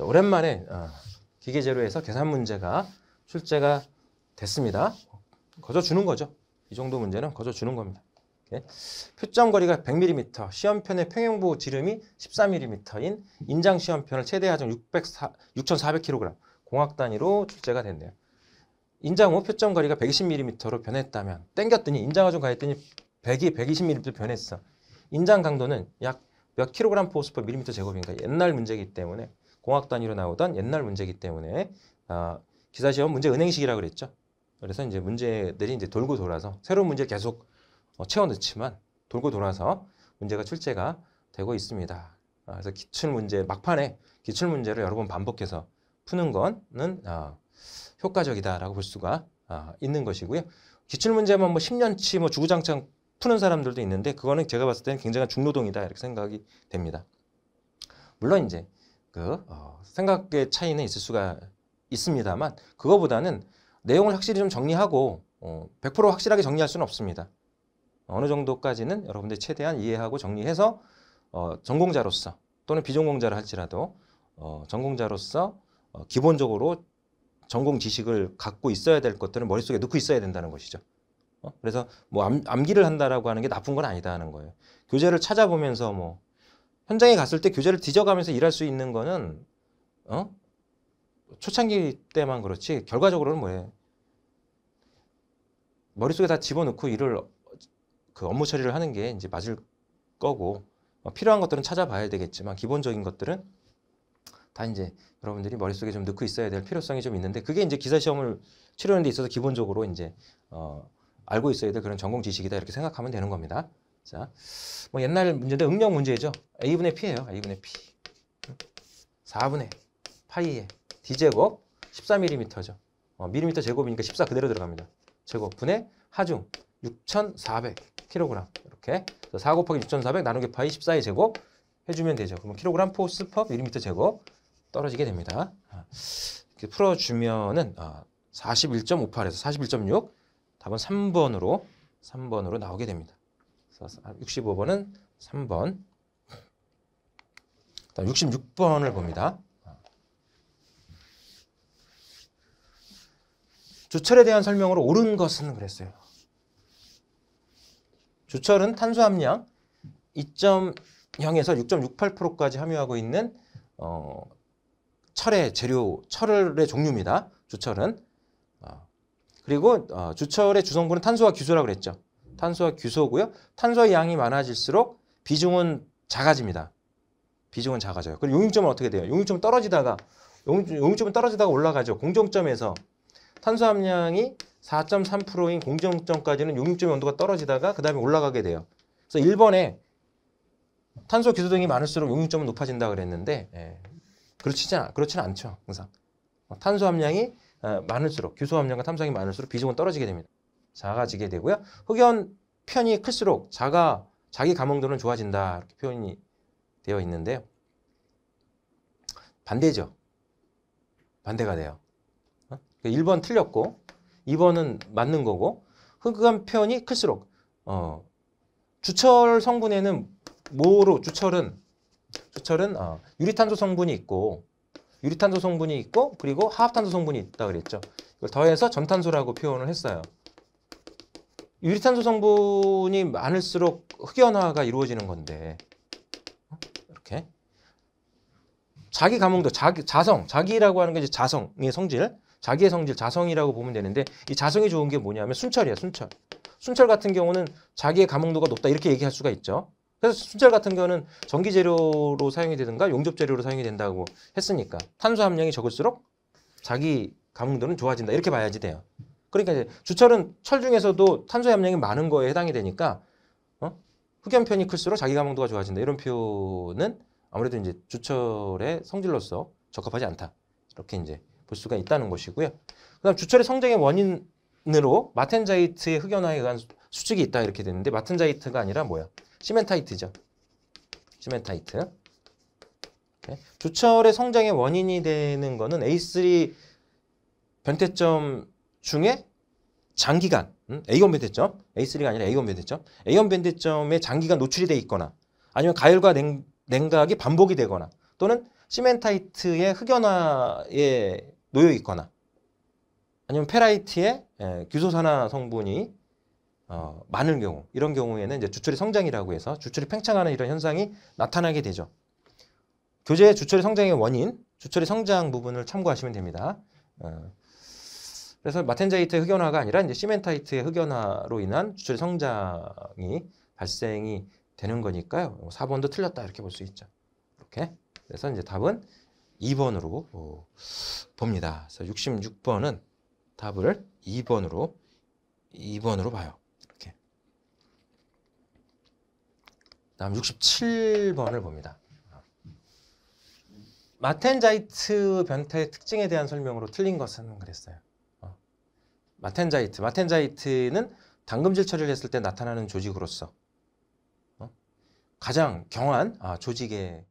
자, 오랜만에 어, 기계제로에서 계산 문제가 출제가 됐습니다. 거저 주는 거죠. 이 정도 문제는 거저 주는 겁니다. 예? 표점 거리가 100mm, 시험편의 평행부 지름이 13mm인 인장 시험편을 최대 하중 6,400kg 공학 단위로 출제가 됐네요. 인장 후 표점 거리가 120mm로 변했다면 땡겼더니 인장 하중 가했더니 100이 1 2 0 m m 변했어. 인장 강도는 약몇 킬로그램 포스퍼 밀리미터 제곱인가 옛날 문제이기 때문에 공학 단위로 나오던 옛날 문제이기 때문에 아, 기사 시험 문제 은행식이라고 그랬죠. 그래서 이제 문제들이 이제 돌고 돌아서 새로운 문제 계속 어, 채워 넣지만 돌고 돌아서 문제가 출제가 되고 있습니다. 아, 그래서 기출 문제 막판에 기출 문제를 여러 번 반복해서 푸는 거는 어, 효과적이다라고 볼 수가 어, 있는 것이고요. 기출 문제만 뭐 10년치 뭐, 뭐 주구장창 푸는 사람들도 있는데 그거는 제가 봤을 때는 굉장한 중노동이다 이렇게 생각이 됩니다. 물론 이제 그 어, 생각의 차이는 있을 수가 있습니다만 그거보다는 내용을 확실히 좀 정리하고 어, 100% 확실하게 정리할 수는 없습니다. 어느 정도까지는 여러분들이 최대한 이해하고 정리해서 어, 전공자로서 또는 비전공자를 할지라도 어, 전공자로서 어, 기본적으로 전공 지식을 갖고 있어야 될 것들을 머릿속에 넣고 있어야 된다는 것이죠. 어? 그래서 뭐 암, 암기를 한다라고 하는 게 나쁜 건 아니다 하는 거예요. 교재를 찾아보면서 뭐 현장에 갔을 때 교재를 뒤져가면서 일할 수 있는 거는 어? 초창기 때만 그렇지 결과적으로는 뭐해 머릿속에 다 집어넣고 일을 그 업무 처리를 하는 게 이제 맞을 거고 어, 필요한 것들은 찾아봐야 되겠지만 기본적인 것들은 다 이제 여러분들이 머릿속에 좀 넣고 있어야 될 필요성이 좀 있는데 그게 이제 기사 시험을 치르는 데 있어서 기본적으로 이제 어 알고 있어야 될 그런 전공 지식이다 이렇게 생각하면 되는 겁니다. 자, 뭐 옛날 문제인데 응용 문제죠. a분의 p예요. a분의 p. 4분의 파이의 d제곱 14mm죠. 어, 밀리미터 제곱이니까 14 그대로 들어갑니다. 제곱 분의 하중 6,400kg 이렇게 4 곱하기 6,400 나누기 파이 14의 제곱 해주면 되죠. 그럼 킬로그램 포스 퍼밀리미터 제곱 떨어지게 됩니다. 아, 이렇게 풀어주면은 41.58에서 아, 41.6 답은 3번으로 3번으로 나오게 됩니다. 그래서 65번은 3번. 다음 66번을 봅니다. 주철에 대한 설명으로 옳은 것은 그랬어요. 주철은 탄소 함량 2.0에서 6.68%까지 함유하고 있는 어, 철의 재료, 철의 종류입니다. 주철은. 어, 그리고 어, 주철의 주성분은 탄소와 규소라고 그랬죠. 탄소와 규소고요. 탄소의 양이 많아질수록 비중은 작아집니다. 비중은 작아져요. 그리고 용융점은 어떻게 돼요? 용융점 은 떨어지다가 용융, 점은 떨어지다가 올라가죠. 공정점에서 탄소 함량이 4.3%인 공정점까지는 용융점의 온도가 떨어지다가 그 다음에 올라가게 돼요. 그래서 1번에 탄소 규소 등이 많을수록 용융점은 높아진다 그랬는데 예. 그렇지 않, 그렇지는 않죠. 항상 탄소 함량이 어, 많을수록 규소 함량과 탄소함량이 많을수록 비중은 떨어지게 됩니다. 작아지게 되고요. 흑연 편이 클수록 자가 자기 감응도는 좋아진다 이렇게 표현이 되어 있는데요. 반대죠. 반대가 돼요. 1번 어? 그러니까 틀렸고 2번은 맞는 거고 흑암 편이 클수록 어, 주철 성분에는 뭐로 주철은 주철은 어, 유리탄소 성분이 있고 유리탄소 성분이 있고 그리고 화합탄소 성분이 있다 그랬죠. 이걸 더해서 전탄소라고 표현을 했어요. 유리탄소 성분이 많을수록 흑연화가 이루어지는 건데 어? 이렇게 자기 감흥도 자기 자성 자기라고 하는 게 이제 자성의 성질 자기의 성질 자성이라고 보면 되는데 이 자성이 좋은 게 뭐냐면 순철이야 순철 순철 같은 경우는 자기의 감흥도가 높다 이렇게 얘기할 수가 있죠 그래서 순철 같은 경우는 전기 재료로 사용이 되든가 용접 재료로 사용이 된다고 했으니까 탄소 함량이 적을수록 자기 감흥도는 좋아진다 이렇게 봐야지 돼요 그러니까 이제 주철은 철 중에서도 탄소 함량이 많은 거에 해당이 되니까 어? 흑연편이 클수록 자기 감응도가 좋아진다. 이런 표현은 아무래도 이제 주철의 성질로서 적합하지 않다. 이렇게 이제 볼 수가 있다는 것이고요. 그다음 주철의 성장의 원인으로 마텐자이트의 흑연화에 의한 수직이 있다 이렇게 되는데 마텐자이트가 아니라 뭐야? 시멘타이트죠. 시멘타이트. 네. 주철의 성장의 원인이 되는 거는 A3 변태점 중에 장기간 음? A건 밴드점 A3가 아니라 A건 밴드점 A건 밴드점에 장기간 노출이 돼 있거나 아니면 가열과 냉, 각이 반복이 되거나 또는 시멘타이트의 흑연화에 놓여 있거나 아니면 페라이트의 예, 규소산화 성분이 어, 많은 경우 이런 경우에는 이제 주철이 성장이라고 해서 주철이 팽창하는 이런 현상이 나타나게 되죠. 교재의 주철이 성장의 원인, 주철이 성장 부분을 참고하시면 됩니다. 어. 그래서 마텐자이트의 흑연화가 아니라 이제 시멘타이트의 흑연화로 인한 주철 성장이 발생이 되는 거니까요. 4번도 뭐 틀렸다 이렇게 볼 수 있죠. 이렇게. 그래서 이제 답은 2번으로 어, 봅니다. 그래서 66번은 답을 2번으로 2번으로 봐요. 이렇게. 다음 67번을 봅니다. 마텐자이트 변태의 특징에 대한 설명으로 틀린 것은 그랬어요. 마텐자이트. 마텐자이트는 당금질 처리를 했을 때 나타나는 조직으로서 어? 가장 경한 아, 조직의